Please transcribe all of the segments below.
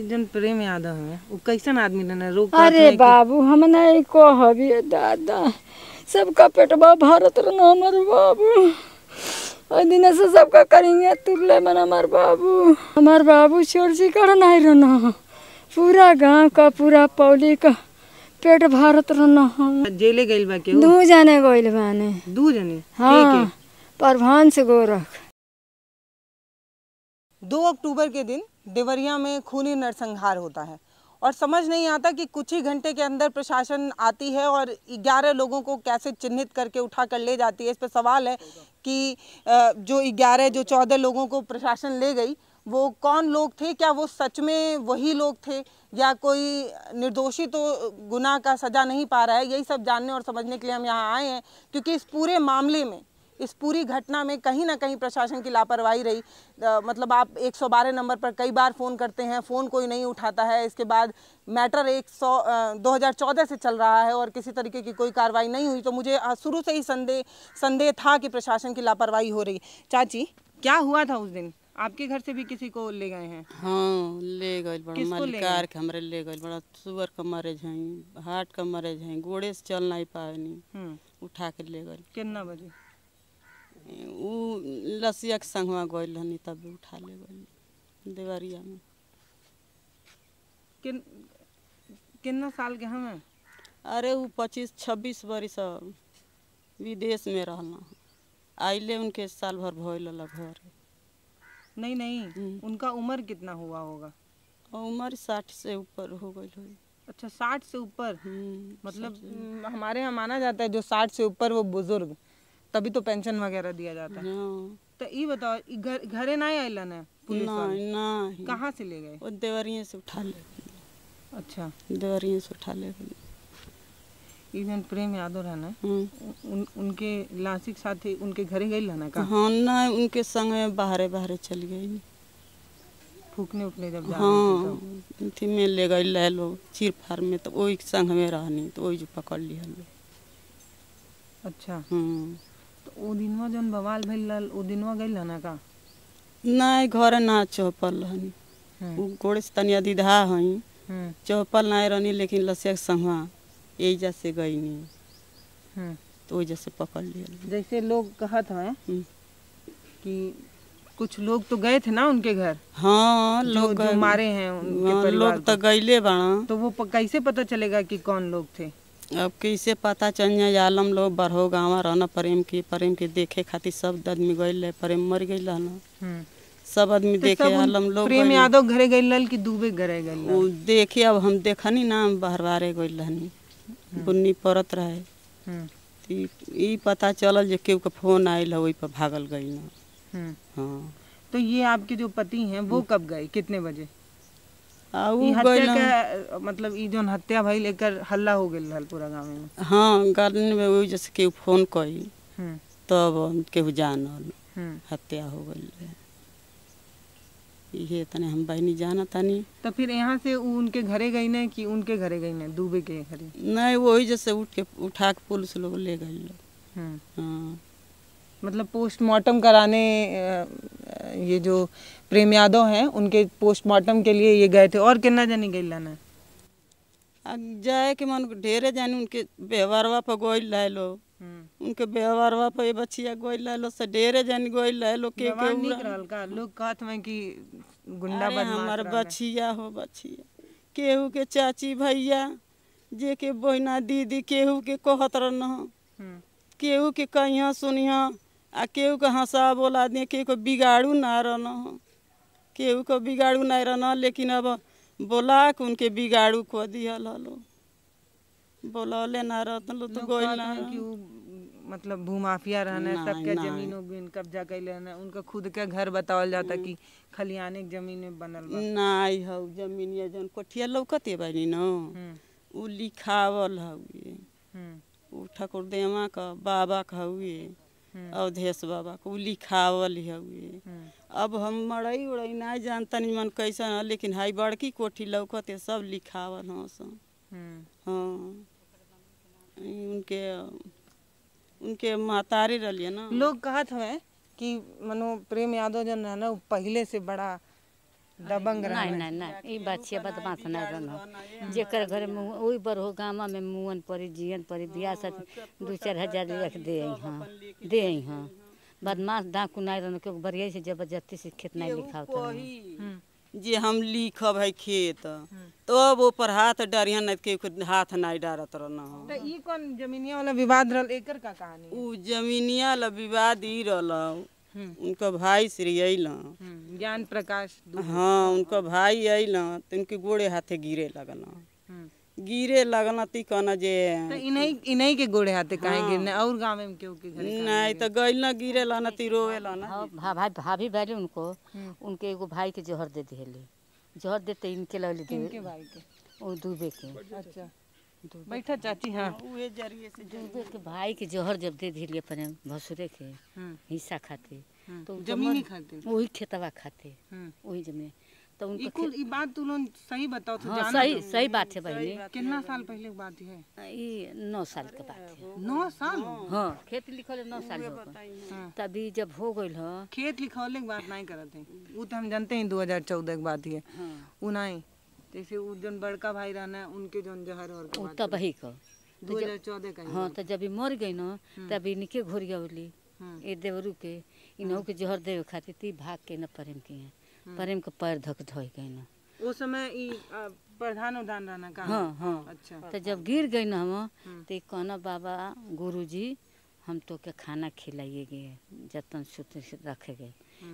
जन प्रेम यादव है वो कैसा आदमी रहना रोक अरे बाबू हम नहीं को हबी दादा सबका पेटवा भारत रहना हमारे बाबू और दिन से सबका करेंगे तुरले मन हमार बाबू हमार बाबू चोर जी कर नहीं रहना पूरा गांव का पूरा पौली का पेट भारत रहना हम जेले गइल बा के दू जाने गइल बाने दू जाने हाँ प्रभांश गोरख दो अक्टूबर के दिन देवरिया में खूनी नरसंहार होता है और समझ नहीं आता कि कुछ ही घंटे के अंदर प्रशासन आती है और 11 लोगों को कैसे चिन्हित करके उठा कर ले जाती है इस पर सवाल है कि जो 11 जो 14 लोगों को प्रशासन ले गई वो कौन लोग थे क्या वो सच में वही लोग थे या कोई निर्दोषी तो गुना का सज़ा नहीं पा रहा है यही सब जानने और समझने के लिए हम यहाँ आए हैं क्योंकि इस पूरे मामले में इस पूरी घटना में कहीं ना कहीं प्रशासन की लापरवाही रही आ, मतलब आप 112 नंबर पर कई बार फ़ोन करते हैं फ़ोन कोई नहीं उठाता है इसके बाद मैटर एक सौ दो से चल रहा है और किसी तरीके की कोई कार्रवाई नहीं हुई तो मुझे शुरू से ही संदेह संदेह था कि प्रशासन की लापरवाही हो रही चाची क्या हुआ था उस दिन आपके घर से भी किसी को ले गए हैं हाँ ले गए बड़ा के हमारे ले गए बड़ा सुअर का मरेज है हार्ट का मरेज है घोड़े से चल नहीं पाए नहीं हम्म। उठा के ले गए कितना बजे लसिया के संगवा गइल रहनी तब उठा ले गइल देवरिया में किन कितना साल के हमें अरे वो पच्चीस छब्बीस वर्ष विदेश में रहना आइले उनके साल भर भइल घर नहीं नहीं हम्म। उनका उम्र कितना हुआ होगा उम्र साठ से ऊपर हो गई हो अच्छा साठ से ऊपर हम्म, मतलब हमारे यहाँ माना जाता है जो साठ से ऊपर वो बुजुर्ग तभी तो पेंशन वगैरह दिया जाता है हाँ। तो ये बताओ घर घरे ना आए लन है पुलिस ना, ना कहाँ से ले गए वो देवरिया से उठा ले अच्छा देवरिया से उठा ले इवन प्रेम यादव रहना हम्म। उन, उनके लासिक साथी उनके घरे गई रहना का हाँ ना उनके संग में बाहरे बाहरे चल गई फूकने उठने जब जा हाँ थी मैं ले गई ले लो चीर फार में तो वही संग में रहनी तो वही जो पकड़ लिया अच्छा हम्म उ दिनवा जौन बवाल भइल रहल उ दिनवा गइल हन का नहीं घर ना चौपल रहनी हम्म। गोड़े से तनिया दिधा हई हम्म। चौपल नहीं रहनी लेकिन लसिया के संवा एजा से गईनी हम्म। तो वजह से पकड़ लिया जैसे लोग कहत हैं कि कुछ लोग तो गए थे ना उनके घर हाँ लोग जो, जो मारे हैं उनके हाँ, लोग तो गईले बा तो वो कैसे पता चलेगा कि कौन लोग थे अब कैसे पता चल जाए आलम लोग बढ़ो गाँव रहना प्रेम की प्रेम के देखे खातिर सब आदमी गई है प्रेम मर गई रहना हम्म। सब आदमी तो देखे आलम लोग प्रेम यादव घरे गई लल की डूबे घरे गई वो देखे अब हम देखनी ना बहरवारे गई रहनी हम्म। बुन्नी परत रहे ई हम्म। पता चलल जो केहू का फोन आयल है वही पर भागल गई ना हाँ तो ये आपके जो पति हैं वो कब गए कितने बजे मतलब जोन हत्या भाई लेकर हल्ला हो गेल पूरा गांव में हाँ गार्डन में वही जैसे केहू फोन कई हम्म। तब केहू जान हम्म। हत्या हो गई ये तने हम बहनी जाना तनी तो फिर यहाँ से उनके घरे गई ना कि उनके घरे गई ना डूबे के घरे नहीं वही जैसे उठ के उठा के पुलिस लोग ले गई लोग हम्म। हाँ मतलब पोस्टमार्टम कराने ये जो प्रेम यादव हैं उनके पोस्टमार्टम के लिए ये गए थे और कितना जानी गई लाना जाए कि मन ढेरे जाने उनके व्यवहार वा पर गोई लाए लो हम्म। उनके व्यवहार वा पर ये बच्चिया गोई लाए लो से ढेरे जाने गोई लाए लो के के लोग कहत में कि गुंडा बन हमार बच्चिया हो बच्चिया केहू के चाची भैया जे के बहना दीदी केहू के कहत रन हम्म। केहू के कहिया सुनिया आ के हँसा बोला दिए के बिगाड़ू ना रहना हो केहू को बिगाड़ू नहीं रहना लेकिन अब बोला के उनके बिगाड़ू को दियल हलो बोलौले ना रहतन लो तो गोल ना मतलब भूमाफिया सब के जमीन बिन कब्जा कर लेने उनका खुद के घर बतावल जाता हम्म। कि खलियाने के जमीन में बनल बा नाई हौ जमीन ये जन कोठिया लौकते बानी ना हम्म। उ लिखावल हौ ये हम्म। उ ठाकुर देवा का बाबा का हौ ये हम्म। अवधेश बाबा को लिखावल हे हम्म। अब हम मड़ई उड़ई ना जानता नहीं मन कैसन है लेकिन हाई बड़की कोठी लौकत सब लिखावल हम्म। हाँ सब हाँ उनके उनके महतारी रही ना लोग कहत हमें कि मनो प्रेम यादव जन है ना पहले से बड़ा दबंग नाही नाही नाही बात छियै बदमाश नहि रहना जेकर घरमे ओहि पर हो गामामे मुअन पड़ी जियन पड़ी बियाह सा दू चारि हजार लिख दे अहाँ दे अहाँ बदमाश डाकू नहीं रहना क्योंकि बढ़िया से जबरदस्ती से खेत नहीं लिखा होता हम्म। जे हम लिखब है खेत हम्म। तब ओ पर हाथ डारियन नहीं के हाथ नहीं डारत रहना हम ई कौन जमीनिया वाला विवाद रहल एकर का कहानी उ जमीनिया वाला विवाद ई रहल उनका भाई श्री अल हम्म, ज्ञान प्रकाश हाँ उनका भाई अल तो उनके गोड़े हाथे गिरे लगल हम्म। गिरे लगल ती तो कहना जे तो इन के गोड़े हाथे काहे हाँ। गिरने और गाँव में क्यों के नहीं तो गइल ना गिरे लाना ती तो रोवे हाँ, लाना हाँ, भाई भाभी भाभी उनको हम्म। उनके एगो भाई के जहर दे दिले जहर देते इनके लगे दूबे के अच्छा बैठा चाची हाँ, हाँ जरिए से दूध के भाई के जोहर जब दे दिलिए अपने भसुरे के हाँ। हिस्सा खाते हाँ, तो जमीन खाते वही खेतवा खाते वही जमीन तो उनको ई बात तू लोग सही बताओ तो हाँ, सही सही बात है बहने कितना साल पहले की बात है ये नौ साल के बात है नौ साल हाँ खेत लिखल नौ साल हो हाँ। तभी जब हो गई हो खेत लिखौले की बात नहीं करते वो तो हम जानते हैं दो हजार चौदह की बात है वो नहीं जैसे उ जन बड़का भाई रहना उनके जन जहर और के तब ही को तो दो हजार चौदह का हाँ तो जब मर गई ना हाँ। तब इनके घोरियौली ए हाँ। देवरू के इनहू हाँ। के जहर देवे खातिर ती भाग के न प्रेम किए प्रेम के पैर धक धोई गई ना वो समय ई प्रधान उदान रहना का हाँ हाँ अच्छा तो जब गिर गई ना हम तो कहना बाबा गुरुजी हम तो के खाना खिलाइए गए जतन सुत रखे गए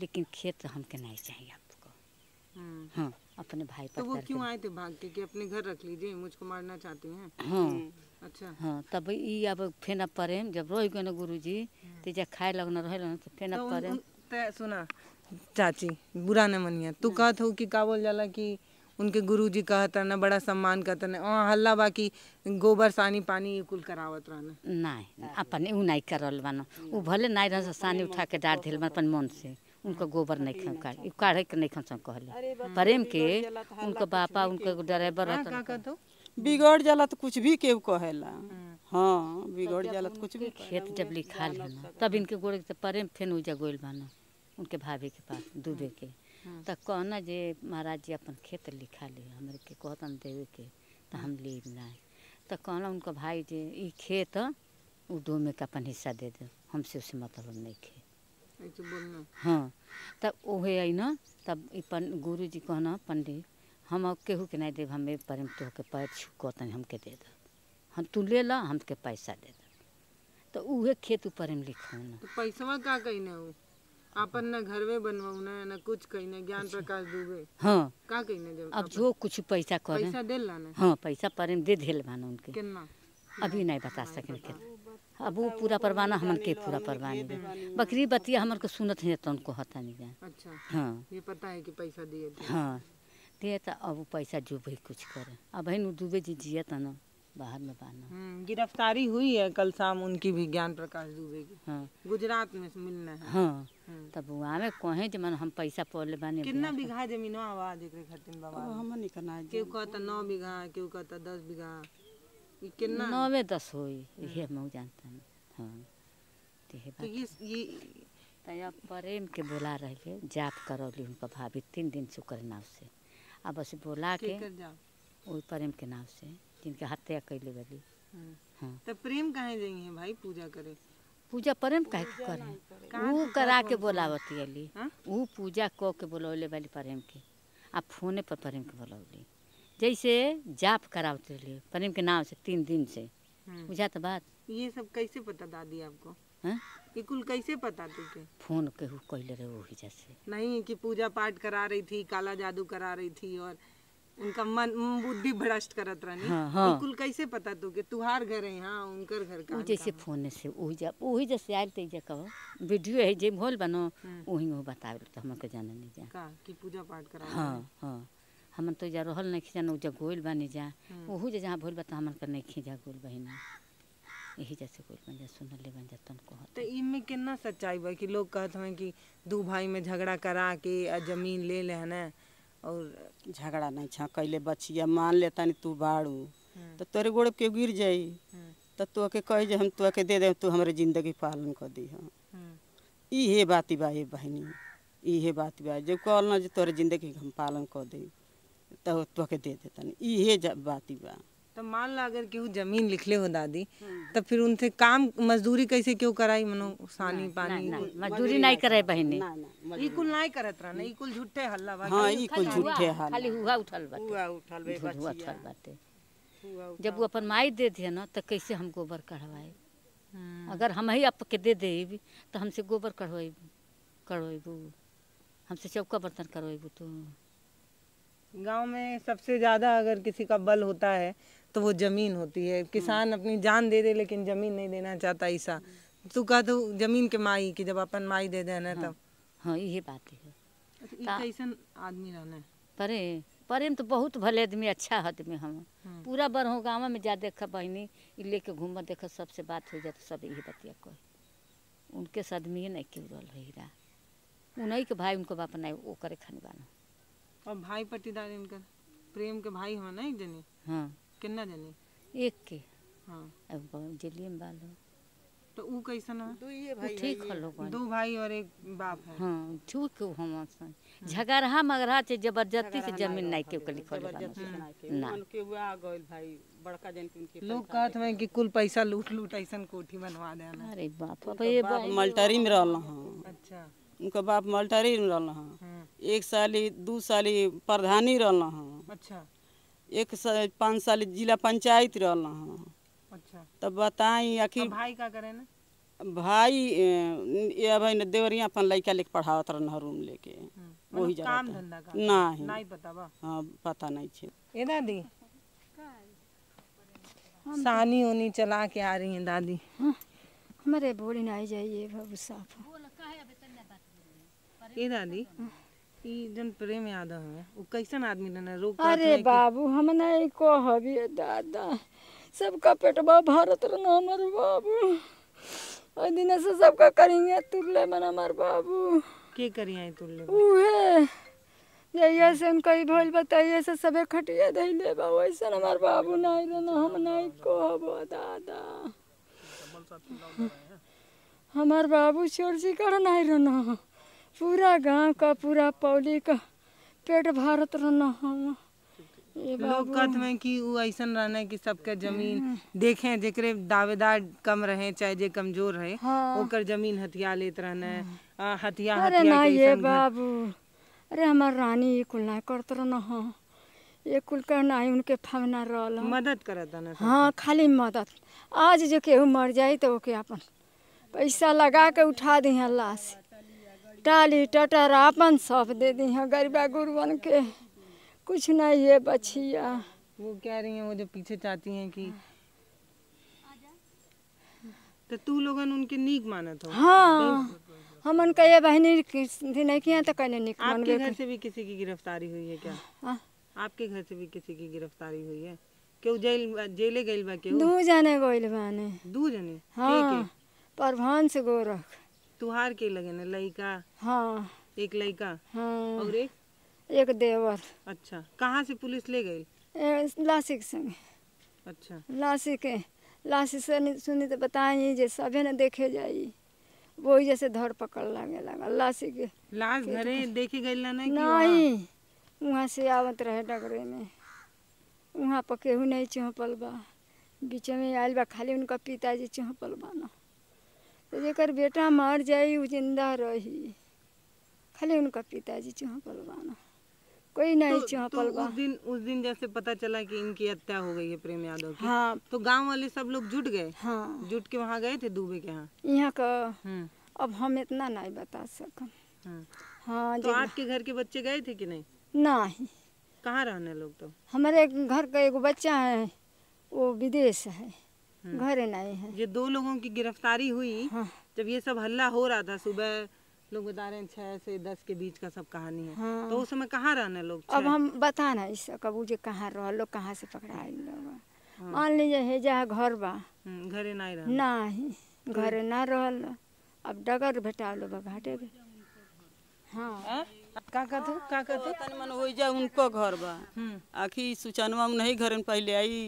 लेकिन खेत हम के नहीं चाहिए आपको हाँ अपने भाई तो वो क्यों आए थे भाग के कि अपने घर रख लीजिए मुझको मारना चाहती हैं हाँ अच्छा हाँ तब ये अब फेन अब परेम जब रोह गए ना गुरु जी हाँ। तो जब खाए लगना रहे लगना तो फेन अब परेम सुना चाची बुरा न मनिया तू हाँ। कहत हो कि का बोल जाला कि उनके गुरु जी कहत रहना बड़ा सम्मान करत ना वहाँ हल्ला बाकी गोबर सानी पानी कुल करावत रहना नहीं अपन ऊ नहीं करल बनो ऊ हाँ। भले नहीं रह सानी उठा के डाल दिल अपन मन से उनका गोबर नहीं खाऊं का काढ़े के नहीं खाऊं कहले प्रेम के तो उनका बापा उनका ड्राइवर हाँ, तो। तो? बिगड़ जाला तो कुछ भी केव कहला हम्म। हाँ बिगड़ जाला तो कुछ भी खेत जब लिखा लेना तब इनके गोड़े के प्रेम फेन उजा गोइल बाना उनके भाभी के पास हम्म। दूबे के हम्म। तो कहना जे महाराज जी अपन खेत लिखा ले हमारे के कहतन देवे के तो हम ले ना तो कहना उनका भाई जे ये खेत उ दो में का अपन हिस्सा दे दे हमसे उसे मतलब नहीं खे हाँ तब ओहे ना तब पन गुरु जी कहना पंडित हम अब केहू के नहीं देव हमें परम तो के पैर छू तन हमके दे दे हम तू ले ला हम के पैसा दे दे तो उहे खेत ऊपर में लिखो ना तो पैसा का कहीं ना हो अपन ना घर में बनवाऊ ना ना कुछ कहीं ना ज्ञान अच्छा। प्रकाश दूबे हाँ का कहीं ना जब अब जो कुछ पैसा करे पैसा दे लाना हाँ पैसा परम दे दे भाना उनके कितना अभी नहीं बता हाँ, सकें कितना अब वो पूरा परवाना हमन के पूरा परवानी बा बकरी बतिया हमन को सुनत है तो उनको हता नहीं जाए अच्छा हाँ ये पता है कि पैसा दिए हाँ दिए तो अब पैसा जो भी कुछ करे अब है दुबे जी जिया था ना बाहर में पाना हम्म, गिरफ्तारी हुई है कल शाम उनकी भी ज्ञान प्रकाश दुबे की हाँ गुजरात में मिलना है हाँ हम्म। तब वहाँ में कहे मन हम पैसा पड़े बने कितना बीघा जमीन आवाज एक खातिर बाबा हम नहीं करना केहू कहता नौ बीघा केहू कहता दस बीघा नौवे दस हो ये हाँ तो, तो ये ये तो प्रेम के बोला रहे जाप करौली भाभी तीन दिन शुक्र नाव से अब बस बोला के प्रेम के नाव से जिनके हत्या कैले गली हाँ। हाँ। तो प्रेम कहाँ जाइए भाई पूजा करे पूजा प्रेम कहे के करे वो करा के बोलावती अली वो हाँ? पूजा क के बोलौले वाली प्रेम के आप फोने पर प्रेम के बोलौली जैसे जाप कराते तो रहे प्रेम के नाम से तीन दिन से हाँ। बुझा तो बात ये सब कैसे पता दादी आपको हाँ? ये कुल कैसे पता तुझे फोन केहू कहले रहे वही जैसे नहीं कि पूजा पाठ करा रही थी काला जादू करा रही थी और उनका मन बुद्धि भ्रष्ट करत रहनी हाँ, हाँ। कुल कैसे पता तू के तुहार घर है हाँ उनकर घर का जैसे फोन से वही जा वही जैसे आयल ते तो जे कहो वीडियो है जे भोल बनो वही हाँ। वो बतावे तो हमके जाने नहीं जा का कि पूजा पाठ करा हाँ हाँ हम तो जा रोहल नहीं खींचा ना जब गोल बनी जा हम्म। ओहू जा जहाँ भोल बता तो कर नहीं खींचा गोल बहिना यही जैसे कोई बन जा सुनल ले बन जा तुम को तो इनमें कितना सच्चाई हुआ कि लोग कहते हैं कि दो भाई में झगड़ा करा के जमीन ले ले है ना और झगड़ा नहीं छा कैले बचिया मान लेता नहीं तू बाड़ू हम्म। तो तोरे गोड़ के गिर जाए हम्म। तो तो के कह जे हम तो के दे दे तू हमारे जिंदगी पालन कर दी हाँ। हम इहे बात बा ये बहनी इहे बात बा जब कल ना जो तोरे जिंदगी हम पालन कर दी तो तोके दे जब बात ही बा तो मान ला अगर केहू जमीन लिखले हो दादी हम्म। तो फिर उनसे काम मजदूरी कैसे क्यों कराई मनो सानी पानी मजदूरी नहीं करे ये कुल नहीं करत रहा ना कुल झूठे हल्ला बा हां कुल झूठे हल्ला खाली हुआ उठल बाटे हुआ उठल बे हुआ उठल बाटे जब वो अपन माई दे दिया ना तो कैसे हम गोबर कढ़वाए हाँ। अगर हम ही आप के दे देबी तो हमसे गोबर कढ़वाई कढ़वाई हमसे चौका बर्तन करवाई तो गांव में सबसे ज़्यादा अगर किसी का बल होता है तो वो ज़मीन होती है हम्म। किसान अपनी जान दे दे लेकिन ज़मीन नहीं देना चाहता ईसा हम्म। तू कह तो ज़मीन के माई की जब अपन माई दे देना हाँ। तब हाँ यही बात है अच्छा, आदमी परे परे में तो बहुत भले आदमी अच्छा आदमी हम हम्म। पूरा बर हो गाँव में जा देखा बहनी लेके घूम देखा सबसे बात हो जाए तो सब यही बतिया कोई उनके सदमी नहीं क्यों रहा उन्हीं के भाई उनको बाप नहीं वो करे खानी बाना और भाई पटीदार इनका प्रेम के भाई हो ना एक जने हाँ कितना जने एक के हाँ जिले में बाल हो तो वो कैसा ना तो ये भाई ठीक है लोग दो भाई और एक बाप है हां छू के हम आसान झगड़ा मगड़ा से जबरदस्ती से जमीन नहीं के कली खोले हाँ। ना उनके वो आ गए भाई बड़का जन के उनके लोग कहत में कि कुल पैसा लूट लूट ऐसा कोठी बनवा देना अरे बाप अब ये तो मल्टरी में रहल हां अच्छा उनके बाप मल्टरी में रहल हाँ हम्म। एक साली दो साली प्रधानी रहल हाँ अच्छा एक साल पाँच साल जिला पंचायत रहल हाँ अच्छा तब बताई आखिर भाई का करे ना भाई ये भाई ने देवरिया अपन लड़का लेके पढ़ावत रहन रूम लेके हम्म। वही मतलब जगह काम धंधा का ना नहीं नहीं पता बा हाँ पता नहीं छे ये दादी सानी होनी चला के आ रही है दादी हाँ, हमारे बोली ना आई जाइए बाबू साहब ए दादी ई जन प्रेम याद है वो कैसन आदमी रहना रोक अरे बाबू हम नहीं को हबी दादा सबका पेटवा भारत रहना हमारे बाबू और दिन से सबका करेंगे तुल्ले मन हमार बाबू के करिए तुल्ले उहे जैया से कई भोल बताइए से सबे खटिया धैले बा वैसे हमार बाबू नहीं रहना हम नहीं को हबो दादा हमार बाबू चोर चिकड़ नहीं रहना पूरा गांव का पूरा पौली का पेट भारत रहना हम लोग कहते हैं कि वो ऐसा रहना है कि सबके हम्म। जमीन देखे जेकरे दावेदार कम रहे चाहे जे कमजोर रहे हाँ। जमीन हथिया लेते रहना है हथिया अरे ना ये बाबू अरे हमारे रानी ये कुल ना करते रहना हाँ ये कुल का ना ही उनके फमना रहा मदद कर हाँ खाली मदद आज जो केहू मर जाए तो ओके अपन पैसा लगा के उठा दी अल्लाह से टाली टटर आपन सब दे दी हैं गरीबा गुरुवन के कुछ नहीं है बछिया वो कह रही है वो जो पीछे चाहती है कि तो तू लोगन उनके नीक मानत हो हाँ हम उनका ये बहनी नहीं किया तो कहने नीक आपके घर से भी किसी की गिरफ्तारी हुई है क्या हाँ? आपके घर से भी किसी की गिरफ्तारी हुई है क्यों जेल जेले गइल बा केहू दू जने गइल बाने दो जने हाँ परभान से गोरख तुहार के लगे ना लड़का हाँ एक लड़का हाँ और एक एक देवर अच्छा कहाँ से पुलिस ले गई लासिक से संग अच्छा लासिक के लासी से सुनी तो बताई जे सभे ने देखे जाई वही जैसे धर पकड़ लागे लगा लासिक के लाश तो घरे देखी गई ना नहीं नहीं वहाँ से आवत रहे डगरे में वहाँ पर केहू नहीं चौंपल बा बीच में आयल बा खाली उनका पिताजी चहपल बा ना तो जेकर बेटा मर जाए वो जिंदा रही खाली उनका पिताजी चूहा पलवाना कोई तो- नहीं तो, तो उस दिन उस दिन जैसे पता चला कि इनकी हत्या हो गई है प्रेम यादव की हाँ तो गांव वाले सब लोग जुट गए हाँ जुट के वहाँ गए थे दुबे के यहाँ यहाँ का हम्म। अब हम इतना नहीं बता सक हाँ, हाँ तो आपके घर के बच्चे गए थे कि नहीं नहीं कहाँ रहने लोग तो हमारे घर का एगो बच्चा है वो विदेश है हम्म। घर नहीं है ये दो लोगों की गिरफ्तारी हुई हाँ। जब ये सब हल्ला हो रहा था सुबह लोग बता रहे हैं छह से दस के बीच का सब कहानी है हाँ। तो उस समय कहाँ रहने लोग अब हम बता ना इस कबू जी कहाँ रह लोग कहाँ से पकड़ा लोग हाँ। मान लीजिए है जहाँ घर बा हम्म, घरे नहीं रह नहीं घर तो ना रह अब डगर भेटा लो बाटे पे हाँ का कहते का कहते मन हो जा उनको घर बा हम्म। आखिर सुचनवा में नहीं घर पहले आई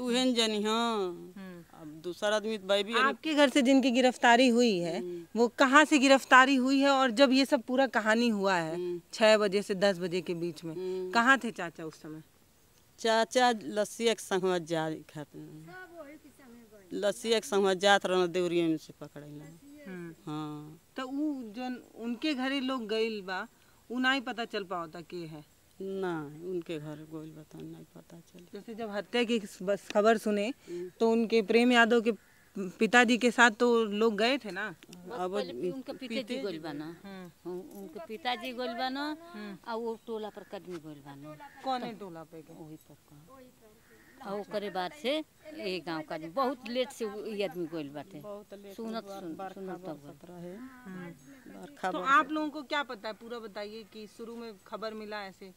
तू हेन जनी हाँ। हम्म। अब दूसरा आदमी तो भाई भी आपके घर से जिनकी गिरफ्तारी हुई है हम्म। वो कहाँ से गिरफ्तारी हुई है और जब ये सब पूरा कहानी हुआ है हम्म। छह बजे से दस बजे के बीच में कहाँ थे चाचा उस समय चाचा लस्सी एक संगवा जा खाते लस्सी एक संगवा जात रहा देवरिया में से पकड़े हाँ तो उ जन उनके घरे लोग गईल बा उ पता चल पाओ था के है ना उनके घर गोल बता नहीं पता चले जैसे जब हत्या की बस खबर सुने तो उनके प्रेम यादव के पिताजी के साथ तो लोग गए थे ना अब हम्म। हाँ, उनके पिताजी गोल बना उनके पिताजी गोल बना और वो टोला पर कदमी गोल बना कौन है टोला पे वही पर और करे बाद से ये गांव का बहुत लेट से ये आदमी गोल बाटे सुनत सुनत तब हम्म। हम्म। तो आप लोगों को क्या पता है पूरा बताइए कि शुरू में खबर मिला ऐसे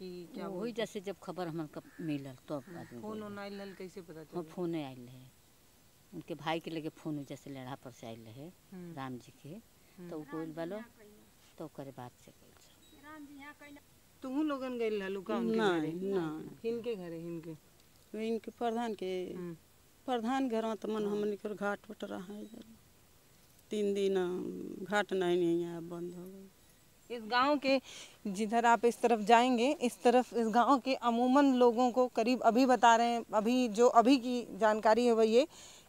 कि क्या वही जैसे जब खबर हमन मिलल तब तो हाँ, फोन ओन आयल कैसे पता हाँ, फोन आयल रहे उनके भाई के लगे फोन जैसे लड़ा पर से आयल रहे हम्म। राम जी के हम्म। तो बोल बालो तो करे बात से बोल तुहू हिनके हिनके इनके प्रधान के हम्म। प्रधान घर तो मन हाँ। हम घाट उठ रहा है तीन दिन घाट नहीं बंद हो गई इस गांव के जिधर आप इस तरफ जाएंगे इस तरफ इस गांव के अमूमन लोगों को करीब अभी बता रहे हैं अभी जो अभी की जानकारी है वो ये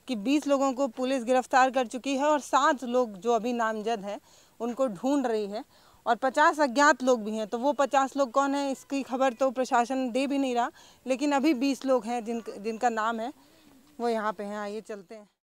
कि 20 लोगों को पुलिस गिरफ्तार कर चुकी है और सात लोग जो अभी नामजद हैं उनको ढूंढ रही है और 50 अज्ञात लोग भी हैं तो वो 50 लोग कौन हैं इसकी खबर तो प्रशासन दे भी नहीं रहा लेकिन अभी 20 लोग हैं जिन जिनका नाम है वो यहाँ पे हैं आइए चलते हैं